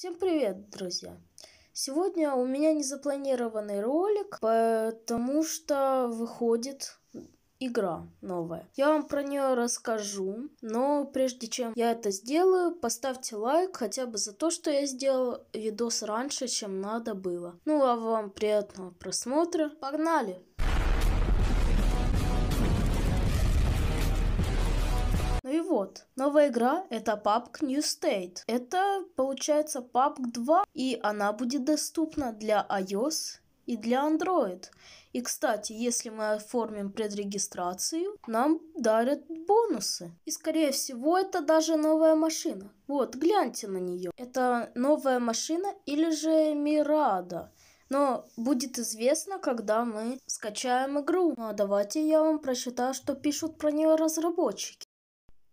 Всем привет, друзья! Сегодня у меня незапланированный ролик, потому что выходит игра новая. Я вам про нее расскажу, но прежде чем я это сделаю, поставьте лайк хотя бы за то, что я сделал видос раньше, чем надо было. Ну а вам приятного просмотра. Погнали! Ну и вот, новая игра это PUBG New State. Это получается PUBG 2, и она будет доступна для iOS и для Android. И, кстати, если мы оформим предрегистрацию, нам дарят бонусы. И, скорее всего, это даже новая машина. Вот, гляньте на нее. Это новая машина или же Мирада. Но будет известно, когда мы скачаем игру. Ну а давайте я вам прочитаю, что пишут про нее разработчики.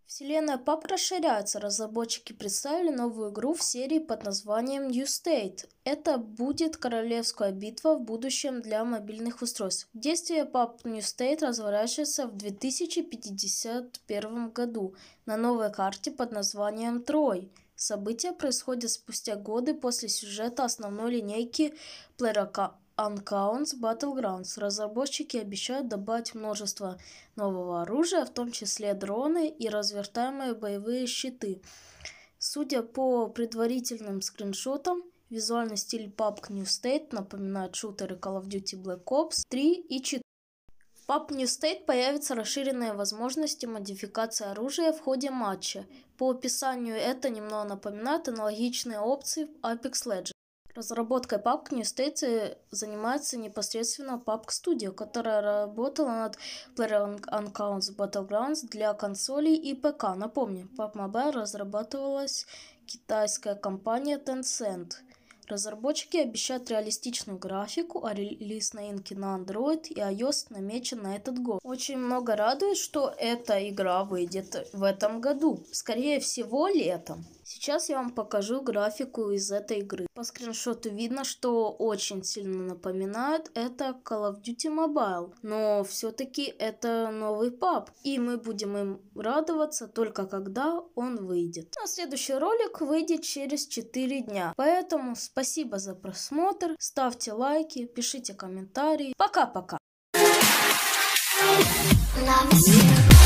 Вселенная PUBG расширяется. Разработчики представили новую игру в серии под названием New State. Это будет королевская битва в будущем для мобильных устройств. Действие PUBG New State разворачивается в 2051 году на новой карте под названием Трой. События происходят спустя годы после сюжета основной линейки Плерака Uncount Battlegrounds. Разработчики обещают добавить множество нового оружия, в том числе дроны и развертаемые боевые щиты. Судя по предварительным скриншотам, визуальный стиль PUBG New State напоминает шутеры Call of Duty Black Ops 3 и 4. В PUBG New State появятся расширенные возможности модификации оружия в ходе матча. По описанию это немного напоминает аналогичные опции в Apex Legends. Разработкой папк Newstate э, занимается непосредственно папка Studio, которая работала над Player Accounts Battlegrounds для консолей и ПК. Напомню, PUBG Mobile разрабатывалась китайская компания Tencent. Разработчики обещают реалистичную графику, а релиз на инке на Android и iOS намечен на этот год. Очень много радует, что эта игра выйдет в этом году. Скорее всего, летом. Сейчас я вам покажу графику из этой игры. По скриншоту видно, что очень сильно напоминает это Call of Duty Mobile, но все-таки это новый паб, и мы будем им радоваться только когда он выйдет. А следующий ролик выйдет через 4 дня, поэтому спасибо за просмотр, ставьте лайки, пишите комментарии. Пока-пока! Love is